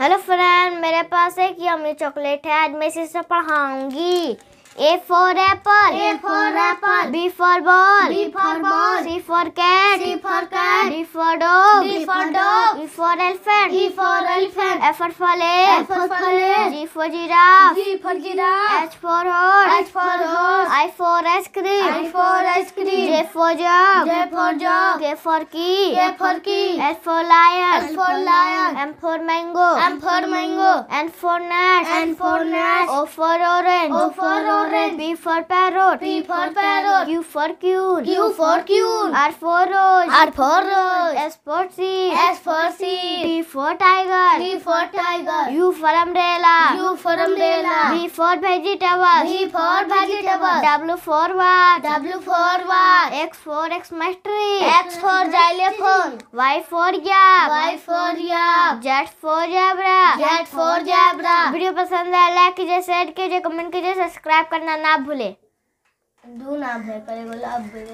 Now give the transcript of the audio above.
Hello friend मेरे पास एक yummy chocolate है आज मैं इसे पढ़ाऊंगी A for apple A for apple B for ball B for ball C for cat C for cat D for dog D for dog for elephant. E for elephant. F for police. F for police. G for giraffe. G for giraffe. H for horse. H for horse. I for ice cream. I for ice cream. J for job, J for jug. K for key. K for key. L for lion. L for lion. M for mango. M for mango. N for nut. N for nut. O for orange. O for orange. P for parrot. P for parrot. Q for cune. Q for cune. R for rose. R for rose. house. S for seed. S for seed. T for tiger. T for tiger. U for umbrella. U for umbrella. V for vegetables. V for vegetables. W for watch. W for watch. X for X mastery. X for xylophone. Y for yap. Y for yap. Z for zebra. Z for zebra. Video पसंद आया like कीजिए share कीजिए comment कीजिए subscribe करना ना भूले दो नाम है करे बोला अब